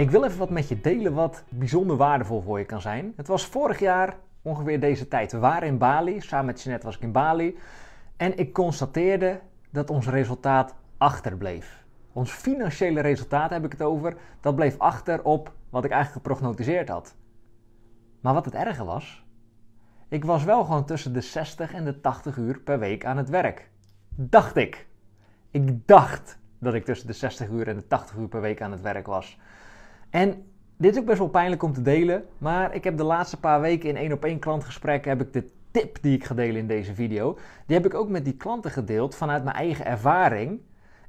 ik wil even wat met je delen wat bijzonder waardevol voor je kan zijn. Het was vorig jaar ongeveer deze tijd. We waren in Bali, samen met Jeanette was ik in Bali. En ik constateerde dat ons resultaat achterbleef. Ons financiële resultaat heb ik het over, dat bleef achter op wat ik eigenlijk geprognotiseerd had. Maar wat het erge was, ik was wel gewoon tussen de 60 en de 80 uur per week aan het werk. Dacht ik. Ik dacht dat ik tussen de 60 uur en de 80 uur per week aan het werk was. En dit is ook best wel pijnlijk om te delen, maar ik heb de laatste paar weken in één op één klantgesprekken heb ik de tip die ik ga delen in deze video, die heb ik ook met die klanten gedeeld vanuit mijn eigen ervaring.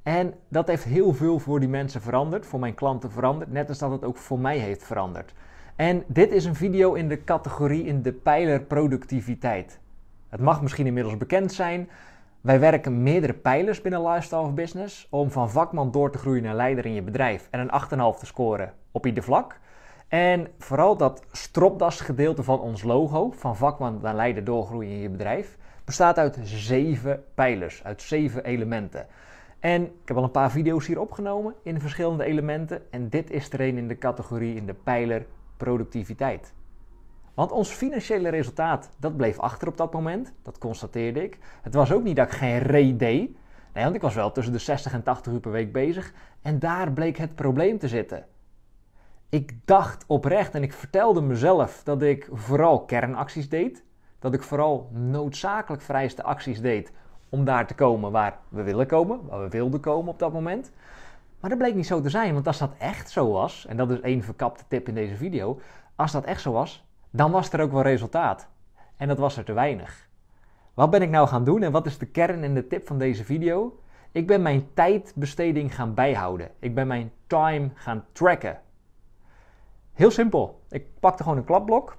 En dat heeft heel veel voor die mensen veranderd, voor mijn klanten veranderd, net als dat het ook voor mij heeft veranderd. En dit is een video in de categorie in de pijler productiviteit. Het mag misschien inmiddels bekend zijn, wij werken meerdere pijlers binnen Lifestyle Business om van vakman door te groeien naar leider in je bedrijf en een 8,5 te scoren op ieder vlak. En vooral dat stropdas gedeelte van ons logo, van vakman naar leider doorgroeien in je bedrijf, bestaat uit zeven pijlers, uit zeven elementen. En ik heb al een paar video's hier opgenomen in verschillende elementen en dit is er een in de categorie in de pijler productiviteit. Want ons financiële resultaat, dat bleef achter op dat moment. Dat constateerde ik. Het was ook niet dat ik geen reet deed. Nee, want ik was wel tussen de 60 en 80 uur per week bezig. En daar bleek het probleem te zitten. Ik dacht oprecht en ik vertelde mezelf dat ik vooral kernacties deed. Dat ik vooral noodzakelijk vrijste acties deed om daar te komen waar we willen komen, waar we wilden komen op dat moment. Maar dat bleek niet zo te zijn, want als dat echt zo was, en dat is één verkapte tip in deze video, als dat echt zo was, dan was er ook wel resultaat. En dat was er te weinig. Wat ben ik nou gaan doen en wat is de kern en de tip van deze video? Ik ben mijn tijdbesteding gaan bijhouden. Ik ben mijn time gaan tracken. Heel simpel. Ik pakte gewoon een kladblok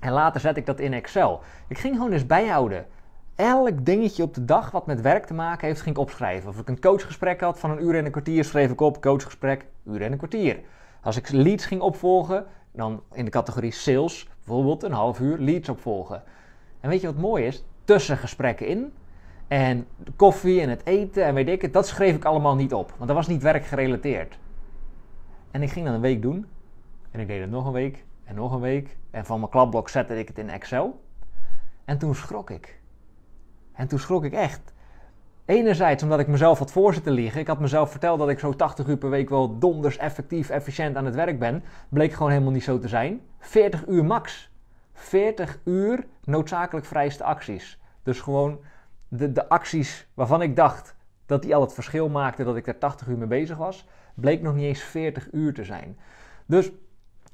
en later zet ik dat in Excel. Ik ging gewoon eens bijhouden. Elk dingetje op de dag wat met werk te maken heeft, ging ik opschrijven. Of ik een coachgesprek had van een uur en een kwartier, schreef ik op coachgesprek, uur en een kwartier. Als ik leads ging opvolgen, dan in de categorie sales bijvoorbeeld een half uur leads opvolgen. En weet je wat mooi is? Tussen gesprekken in en de koffie en het eten en weet ik het, dat schreef ik allemaal niet op, want dat was niet werkgerelateerd. En ik ging dat een week doen en ik deed het nog een week en nog een week en van mijn klapblok zette ik het in Excel. En toen schrok ik. En toen schrok ik echt. Enerzijds omdat ik mezelf had voor zitten Ik had mezelf verteld dat ik zo 80 uur per week wel donders effectief, efficiënt aan het werk ben. Bleek gewoon helemaal niet zo te zijn. 40 uur max. 40 uur noodzakelijk vrijste acties. Dus gewoon de, de acties waarvan ik dacht dat die al het verschil maakten dat ik daar 80 uur mee bezig was, bleek nog niet eens 40 uur te zijn. Dus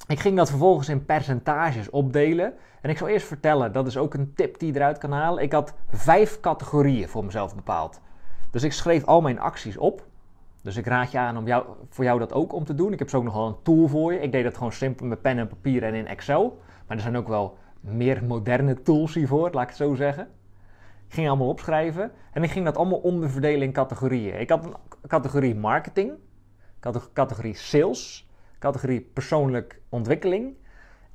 ik ging dat vervolgens in percentages opdelen. En ik zal eerst vertellen, dat is ook een tip die je eruit kan halen. Ik had vijf categorieën voor mezelf bepaald. Dus ik schreef al mijn acties op. Dus ik raad je aan om voor jou dat ook om te doen. Ik heb zo ook nogal een tool voor je. Ik deed dat gewoon simpel met pen en papier en in Excel. Maar er zijn ook wel meer moderne tools hiervoor, laat ik het zo zeggen. Ik ging allemaal opschrijven en ik ging dat allemaal onderverdelen in categorieën. Ik had een categorie marketing, categorie sales, categorie persoonlijk ontwikkeling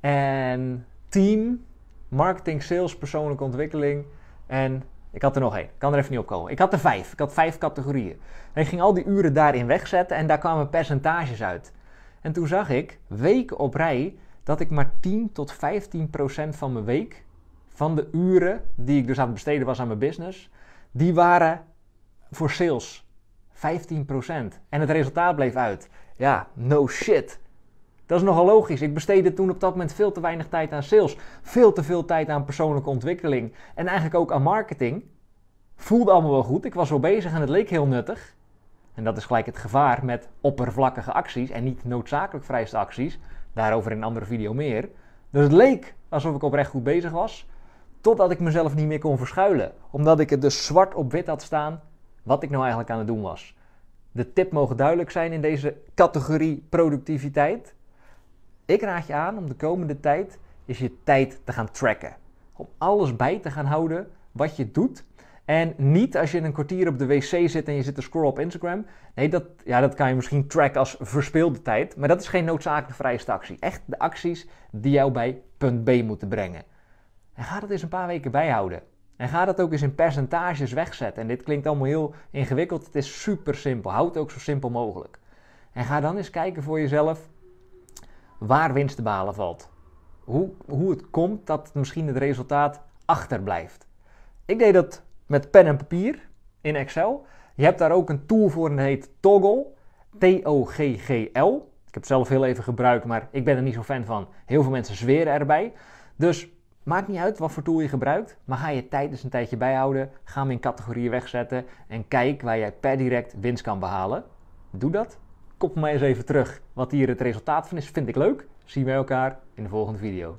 en team, marketing, sales, persoonlijke ontwikkeling en ik had er nog één. Ik kan er even niet op komen. Ik had er vijf. Ik had vijf categorieën. En ik ging al die uren daarin wegzetten en daar kwamen percentages uit. En toen zag ik, week op rij, dat ik maar 10 tot 15 procent van mijn week, van de uren die ik dus aan het besteden was aan mijn business, die waren voor sales. 15 procent. En het resultaat bleef uit. Ja, no shit. Dat is nogal logisch. Ik besteedde toen op dat moment veel te weinig tijd aan sales, veel te veel tijd aan persoonlijke ontwikkeling en eigenlijk ook aan marketing. Voelde allemaal wel goed, ik was wel bezig en het leek heel nuttig. En dat is gelijk het gevaar met oppervlakkige acties en niet noodzakelijk vrijste acties. Daarover in een andere video meer. Dus het leek alsof ik oprecht goed bezig was, totdat ik mezelf niet meer kon verschuilen. Omdat ik het dus zwart op wit had staan wat ik nou eigenlijk aan het doen was. De tip mogen duidelijk zijn in deze categorie productiviteit. Ik raad je aan om de komende tijd is je tijd te gaan tracken. Om alles bij te gaan houden wat je doet. En niet als je in een kwartier op de wc zit en je zit te scrollen op Instagram. Nee, dat, ja, dat kan je misschien tracken als verspeelde tijd. Maar dat is geen noodzakelijke vrijste actie. Echt de acties die jou bij punt B moeten brengen. En ga dat eens een paar weken bijhouden. En ga dat ook eens in percentages wegzetten. En dit klinkt allemaal heel ingewikkeld. Het is super simpel. Houd het ook zo simpel mogelijk. En ga dan eens kijken voor jezelf waar winst te behalen valt. Hoe, hoe het komt dat misschien het resultaat achterblijft. Ik deed dat met pen en papier in Excel. Je hebt daar ook een tool voor en dat heet Toggle. T-O-G-G-L. Ik heb het zelf heel even gebruikt, maar ik ben er niet zo fan van. Heel veel mensen zweren erbij. Dus maakt niet uit wat voor tool je gebruikt, maar ga je tijdens een tijdje bijhouden. Ga hem in categorieën wegzetten en kijk waar jij per direct winst kan behalen. Doe dat koppel mij eens even terug wat hier het resultaat van is. Vind ik leuk. Zien bij elkaar in de volgende video.